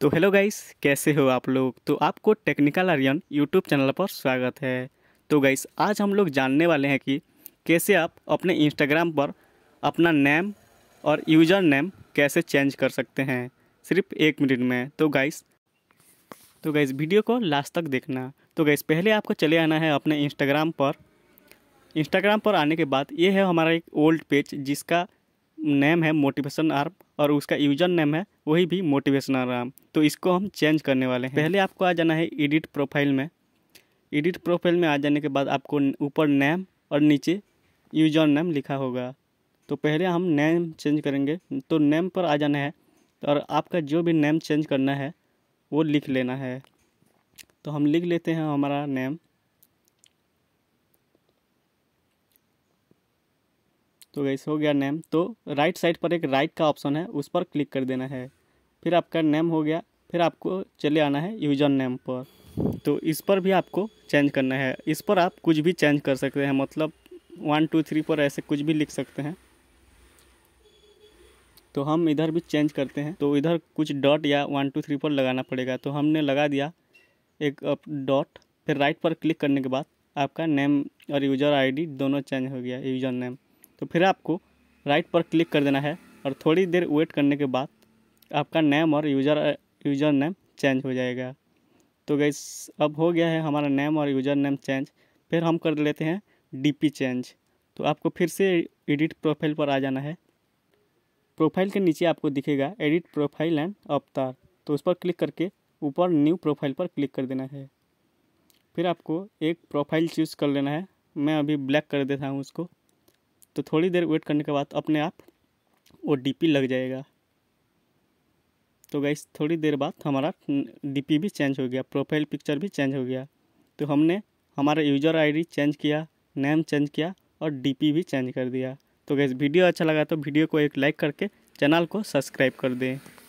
तो hello guys कैसे हो आप लोग तो आपको टेक्निकल आर्यन यूट्यूब चैनल पर स्वागत है तो गाइस आज हम लोग जानने वाले हैं कि कैसे आप अपने इंस्टाग्राम पर अपना नेम और यूज़र नेम कैसे चेंज कर सकते हैं सिर्फ एक मिनट में तो गाइस तो गाइस वीडियो को लास्ट तक देखना तो गाइस पहले आपको चले आना है अपने इंस्टाग्राम पर इंस्टाग्राम पर आने के बाद ये है हमारा एक ओल्ड पेज जिसका नेम है मोटिवेशन आर्म और उसका यूजर नेम है वही भी मोटिवेशन आर्म तो इसको हम चेंज करने वाले हैं पहले आपको आ जाना है एडिट प्रोफाइल में एडिट प्रोफाइल में आ जाने के बाद आपको ऊपर नेम और नीचे यूजर नेम लिखा होगा तो पहले हम नेम चेंज करेंगे तो नेम पर आ जाना है और आपका जो भी नेम चेंज करना है वो लिख लेना है तो हम लिख लेते हैं हमारा नेम तो गैस हो गया नेम तो राइट साइड पर एक राइट का ऑप्शन है उस पर क्लिक कर देना है फिर आपका नेम हो गया फिर आपको चले आना है यूजर नेम पर तो इस पर भी आपको चेंज करना है इस पर आप कुछ भी चेंज कर सकते हैं मतलब वन टू थ्री पर ऐसे कुछ भी लिख सकते हैं तो हम इधर भी चेंज करते हैं तो इधर कुछ डॉट या वन टू थ्री पर लगाना पड़ेगा तो हमने लगा दिया एक डॉट फिर राइट पर क्लिक करने के बाद आपका नेम और यूज़र आईडी दोनों चेंज हो गया यूज़र नेम तो फिर आपको राइट पर क्लिक कर देना है और थोड़ी देर वेट करने के बाद आपका नेम और यूज़र यूज़र नेम चेंज हो जाएगा तो गई अब हो गया है हमारा नेम और यूज़र नेम चेंज फिर हम कर लेते हैं डीपी चेंज तो आपको फिर से एडिट प्रोफाइल पर आ जाना है प्रोफाइल के नीचे आपको दिखेगा एडिट प्रोफाइल एंड अवतार तो उस पर क्लिक करके ऊपर न्यू प्रोफाइल पर क्लिक कर देना है फिर आपको एक प्रोफाइल चूज़ कर लेना है मैं अभी ब्लैक कर देता हूँ उसको तो थोड़ी देर वेट करने के बाद अपने आप वो डीपी लग जाएगा तो गैस थोड़ी देर बाद हमारा डीपी भी चेंज हो गया प्रोफाइल पिक्चर भी चेंज हो गया तो हमने हमारा यूज़र आईडी चेंज किया नेम चेंज किया और डीपी भी चेंज कर दिया तो गैस वीडियो अच्छा लगा तो वीडियो को एक लाइक करके चैनल को सब्सक्राइब कर दें